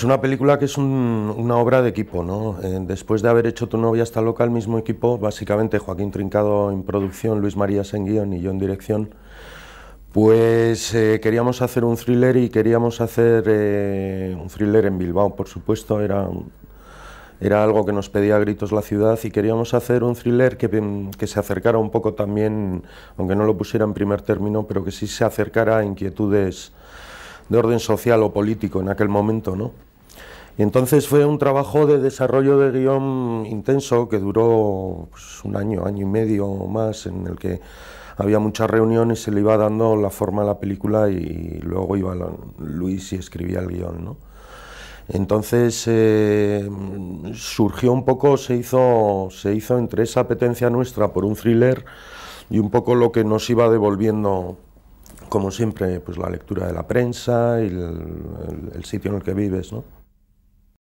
Es una película que es una obra de equipo, ¿no? Eh, después de haber hecho Tu novia hasta loca, el mismo equipo, básicamente Joaquín Trincado en producción, Luis María en guión y yo en dirección, pues eh, queríamos hacer un thriller y queríamos hacer eh, un thriller en Bilbao, por supuesto, era, era algo que nos pedía gritos la ciudad y queríamos hacer un thriller que, mm, que se acercara un poco también, aunque no lo pusiera en primer término, pero que sí se acercara a inquietudes de orden social o político en aquel momento, ¿no? Entonces fue un trabajo de desarrollo de guión intenso que duró pues, un año, año y medio o más, en el que había muchas reuniones, se le iba dando la forma a la película y luego iba Luis y escribía el guión. Entonces eh, surgió un poco, se hizo, se hizo entre esa apetencia nuestra por un thriller y un poco lo que nos iba devolviendo, como siempre, pues la lectura de la prensa y el, el sitio en el que vives, ¿no?